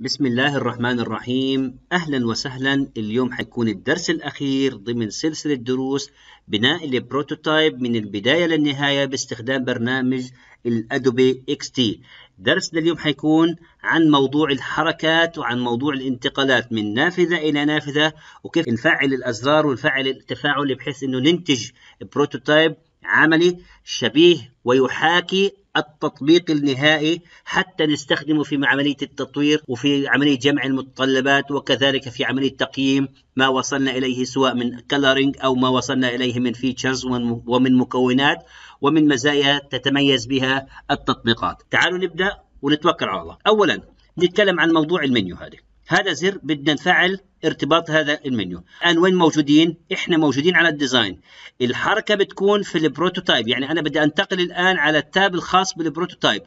بسم الله الرحمن الرحيم أهلا وسهلا اليوم حيكون الدرس الأخير ضمن سلسلة دروس بناء البروتوتايب من البداية للنهاية باستخدام برنامج الأدوبي إكس تي درسنا اليوم حيكون عن موضوع الحركات وعن موضوع الانتقالات من نافذة إلى نافذة وكيف نفعل الأزرار ونفعل التفاعل بحيث أنه ننتج بروتوتايب عملي شبيه ويحاكي التطبيق النهائي حتى نستخدمه في عملية التطوير وفي عملية جمع المتطلبات وكذلك في عملية تقييم ما وصلنا إليه سواء من كلارينج أو ما وصلنا إليه من فيتشرز ومن مكونات ومن مزايا تتميز بها التطبيقات تعالوا نبدأ ونتوكل على الله أولا نتكلم عن موضوع المنيو هذا هذا زر بدنا نفعل ارتباط هذا المنيو الان وين موجودين احنا موجودين على الديزاين الحركه بتكون في البروتوتايب يعني انا بدي انتقل الان على التاب الخاص بالبروتوتايب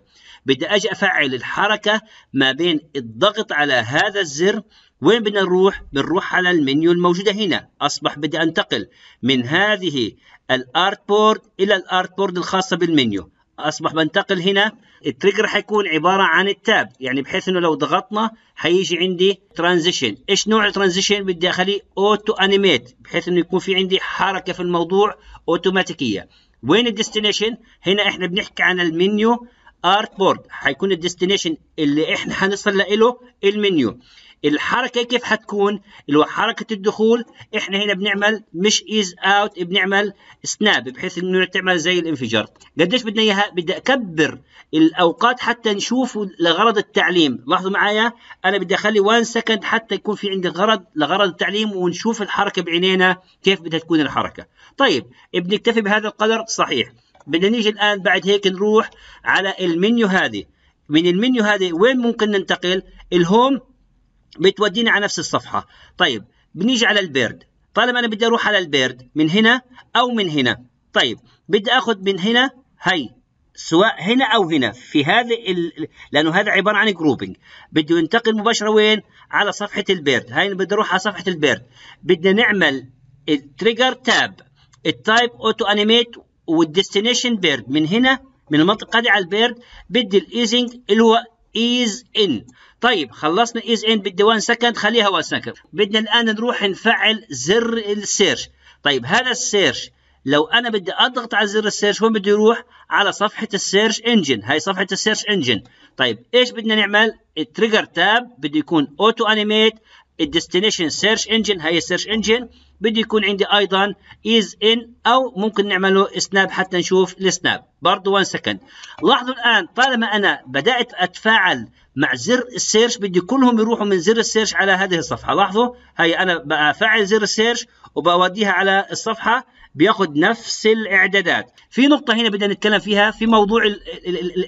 بدي اجي افعل الحركه ما بين الضغط على هذا الزر وين بدنا نروح بنروح على المنيو الموجوده هنا اصبح بدي انتقل من هذه الارت بورد الى الارت بورد الخاصه بالمنيو اصبح بنتقل هنا التريجر حيكون عباره عن التاب يعني بحيث انه لو ضغطنا حيجي عندي ترانزيشن ايش نوع الترانزيشن بدي اخليه اوتو انيميت بحيث انه يكون في عندي حركه في الموضوع اوتوماتيكيه وين الديستنيشن هنا احنا بنحكي عن المنيو ارت بورد حيكون الديستنيشن اللي احنا هنصل له المنيو الحركه كيف حتكون اللي هو حركه الدخول احنا هنا بنعمل مش ايز اوت بنعمل سناب بحيث انه تعمل زي الانفجار قديش بدنا اياها بدي اكبر الاوقات حتى نشوف لغرض التعليم لاحظوا معايا انا بدي اخلي 1 سكند حتى يكون في عندي غرض لغرض التعليم ونشوف الحركه بعينينا كيف بدها تكون الحركه طيب بنكتفي بهذا القدر صحيح بدنا نيجي الان بعد هيك نروح على المنيو هذه من المنيو هذه وين ممكن ننتقل الهوم بتوديني على نفس الصفحه طيب بنيجي على البيرد طالما انا بدي اروح على البيرد من هنا او من هنا طيب بدي اخذ من هنا هي سواء هنا او هنا في هذا ال... لانه هذا عباره عن جروبنج بده ينتقل مباشره وين على صفحه البيرد هاي بدي اروح على صفحه البيرد بدنا نعمل التريجر تاب التايب اوتو انيميت والديستنيشن بيرد من هنا من المنطقه دي على البيرد بدي الايزنج اللي هو is in طيب خلصنا is in بدي 1 سكند خليها 1 سكند بدنا الآن نروح نفعل زر السيرش طيب هذا السيرش لو انا بدي اضغط على زر السيرش وين بده يروح على صفحه السيرش انجن هاي صفحه السيرش انجن طيب ايش بدنا نعمل التريجر تاب بده يكون اوتو انيميت الديستنيشن سيرش انجن هي السيرش انجن بده يكون عندي ايضا از ان او ممكن نعمله سناب حتى نشوف السناب برضه 1 سكند لاحظوا الان طالما انا بدات اتفاعل مع زر السيرش بدي كلهم يروحوا من زر السيرش على هذه الصفحه لاحظوا هي انا بفعل زر السيرش وبوديها على الصفحه بياخذ نفس الاعدادات في نقطه هنا بدنا نتكلم فيها في موضوع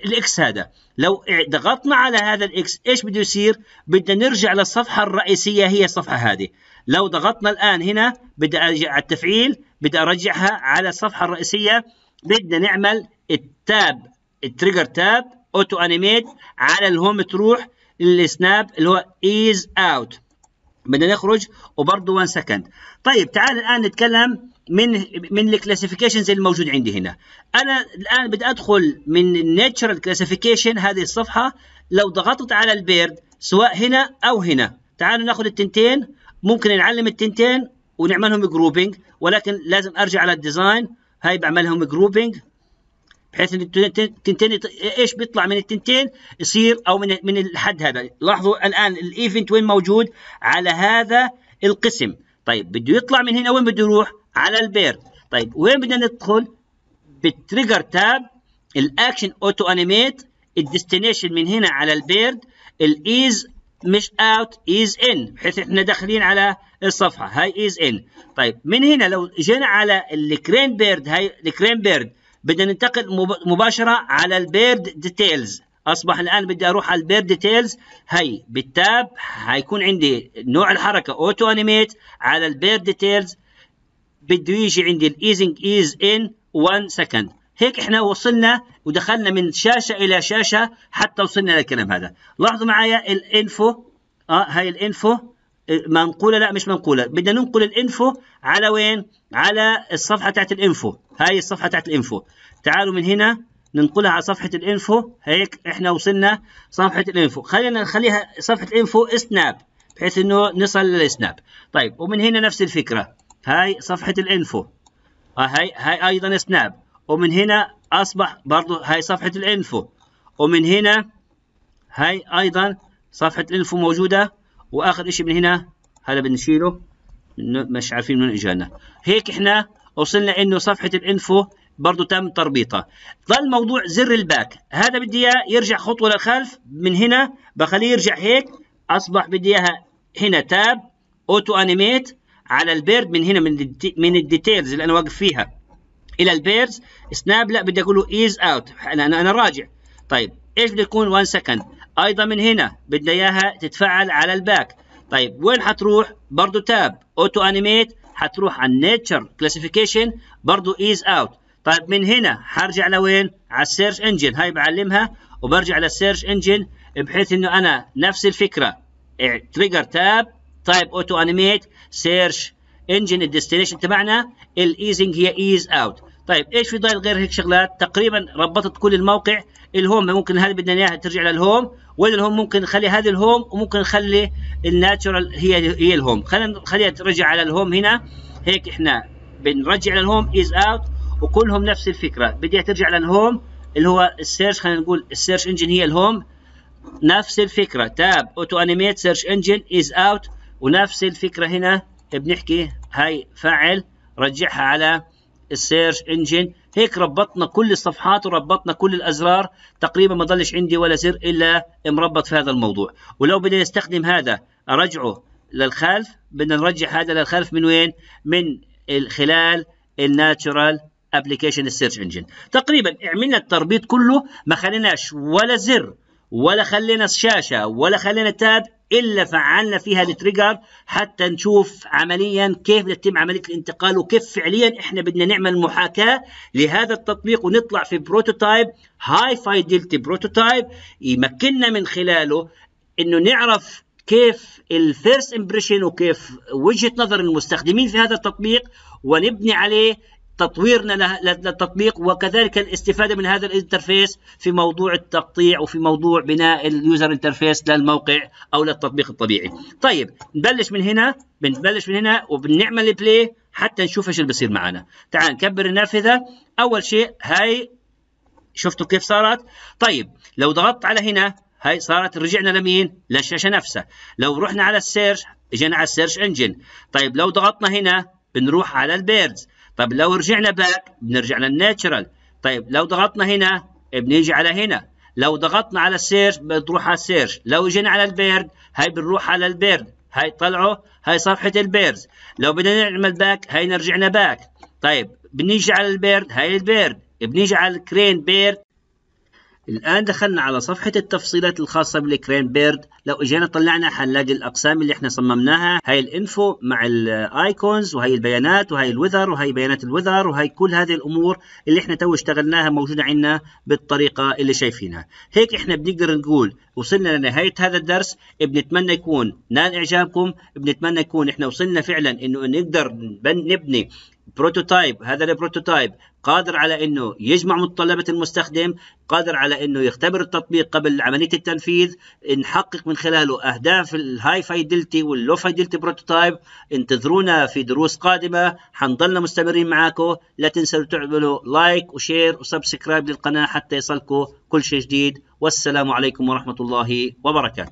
الاكس هذا لو ضغطنا على هذا الاكس ايش بده يصير بدنا نرجع للصفحه الرئيسيه هي الصفحه هذه لو ضغطنا الان هنا بدي ارجع على التفعيل بدي ارجعها على الصفحه الرئيسيه بدنا نعمل التاب التريجر تاب اوتو انيميت على الهوم تروح السناب اللي هو ايز اوت بدنا نخرج وبرضه 1 سكند طيب تعال الان نتكلم من من الكلاسيفيكيشنز الموجود عندي هنا انا الان بدي ادخل من الناتشرال كلاسيفيكيشن هذه الصفحه لو ضغطت على البيرد سواء هنا او هنا تعالوا ناخذ التنتين ممكن نعلم التنتين ونعملهم جروبنج ولكن لازم ارجع على الديزاين هاي بعملهم جروبنج بحيث ان التنتين ايش بيطلع من التنتين يصير او من من الحد هذا لاحظوا الان الايفنت وين موجود على هذا القسم طيب بده يطلع من هنا وين بده يروح على البير طيب وين بدنا ندخل بالتريجر تاب الاكشن اوتو انيميت الديستنيشن من هنا على البيرد الايز مش اوت ايز ان بحيث احنا داخلين على الصفحه هاي ايز ان طيب من هنا لو جينا على الكرين بيرد هاي الكرين بيرد بدنا ننتقل مباشرة على البيرد ديتيلز اصبح الان بدي اروح على البيرد ديتيلز هي بالتاب حيكون عندي نوع الحركه اوتو انيميت على البيرد ديتيلز بده يجي عندي الايزنج ايز ان 1 سكند هيك احنا وصلنا ودخلنا من شاشه الى شاشه حتى وصلنا للكلام هذا لاحظوا معايا الانفو اه هاي الانفو منقوله لا مش منقوله بدنا ننقل الانفو على وين على الصفحه تاعت الانفو هاي الصفحه تاعت الانفو تعالوا من هنا ننقلها على صفحه الانفو هيك احنا وصلنا صفحه الانفو خلينا نخليها صفحه الانفو سناب بحيث انه نصل للسناب طيب ومن هنا نفس الفكره هاي صفحه الانفو آه، هاي هاي ايضا سناب ومن هنا اصبح برضه هاي صفحه الانفو ومن هنا هاي ايضا صفحه الانفو موجوده واخر شيء من هنا هذا بنشيله مش عارفين من اجانا هيك احنا وصلنا انه صفحه الانفو برضه تم تربيطها ظل موضوع زر الباك هذا بدي اياه يرجع خطوه للخلف من هنا بخليه يرجع هيك اصبح بدي اياها هنا تاب اوتو انيميت على البيرد من هنا من من الديتيلز اللي انا واقف فيها الى البيرز سناب لا بدي اقول له ايز اوت انا انا راجع طيب ايش بده يكون 1 سكند ايضا من هنا بدنا اياها تتفعل على الباك طيب وين حتروح برضه تاب اوتو انيميت حتروح على النيتشر كلاسيفيكيشن برضه ايز اوت طيب من هنا حرجع لوين على السيرش انجن هاي بعلمها وبرجع للسيرش انجن بحيث انه انا نفس الفكره تريجر تاب تايب اوتو انيميت سيرش انجن الديستنيشن تبعنا الايزنج هي ايز اوت طيب ايش في ضايل غير هيك شغلات تقريبا ربطت كل الموقع الهوم ممكن هذه بدنا اياها ترجع للهوم وين الهوم ممكن نخلي هذه الهوم وممكن نخلي الناتشورال هي هي الهوم خلينا نخليها ترجع على الهوم هنا هيك احنا بنرجع للهوم از اوت وكلهم نفس الفكره بدي ترجع للهوم اللي هو السيرش خلينا نقول السيرش انجن هي الهوم نفس الفكره تاب اوتو انيميت سيرش انجن از اوت ونفس الفكره هنا بنحكي هاي فاعل رجعها على السيرش انجن هيك ربطنا كل الصفحات وربطنا كل الازرار تقريبا ما ضلش عندي ولا زر الا مربط في هذا الموضوع ولو بدنا نستخدم هذا ارجعه للخلف بدنا نرجع هذا للخلف من وين من خلال الناتشرال ابلكيشن السيرش انجن تقريبا عملنا التربيط كله ما خليناش ولا زر ولا خلينا الشاشه ولا خلينا تاب الا فعلنا فيها التريجر حتى نشوف عمليا كيف بتتم عمليه الانتقال وكيف فعليا احنا بدنا نعمل محاكاه لهذا التطبيق ونطلع في بروتوتايب هاي فاي ديلتي بروتوتايب يمكننا من خلاله انه نعرف كيف الفيرست امبريشن وكيف وجهه نظر المستخدمين في هذا التطبيق ونبني عليه تطويرنا للتطبيق وكذلك الاستفادة من هذا الانترفيس في موضوع التقطيع وفي موضوع بناء اليوزر انترفيس للموقع أو للتطبيق الطبيعي طيب نبلش من هنا بنبلش من هنا وبنعمل بلاي حتى نشوف ايش اللي بصير معنا تعال نكبر النافذة أول شيء هاي شفتوا كيف صارت طيب لو ضغطت على هنا هاي صارت رجعنا لمين للشاشة نفسها لو رحنا على السيرش اجينا على السيرش انجن طيب لو ضغطنا هنا بنروح على البيردز طيب لو رجعنا باك بنرجع للناتشرال طيب لو ضغطنا هنا إيه، بنيجي على هنا لو ضغطنا على السيرش بتروح على السيرش لو جينا على البيرد هاي بنروح على البيرد هاي طلعوا هاي صفحه البيرز لو بدنا نعمل باك هاي نرجعنا باك طيب بنيجي على البيرد هاي البيرد بنيجي على الكرين بيرد الآن دخلنا على صفحة التفصيلات الخاصة بالكرين بيرد لو اجينا طلعنا حنلاقي الأقسام اللي احنا صممناها هاي الانفو مع الايكونز وهي البيانات وهي الوذر وهي بيانات الوذر وهي كل هذه الأمور اللي احنا تو اشتغلناها موجودة عندنا بالطريقة اللي شايفينها هيك احنا بنقدر نقول وصلنا لنهاية هذا الدرس بنتمنى يكون نال إعجابكم بنتمنى يكون إحنا وصلنا فعلا إنه نقدر نبني بروتوتايب هذا البروتوتايب قادر على انه يجمع متطلبات المستخدم قادر على انه يختبر التطبيق قبل عمليه التنفيذ نحقق من خلاله اهداف الهاي فايدلتي واللو فايدلتي بروتوتايب انتظرونا في دروس قادمه حنضلنا مستمرين معاكم لا تنسوا تعملوا لايك وشير وسبسكرايب للقناه حتى يصلكم كل شيء جديد والسلام عليكم ورحمة الله وبركاته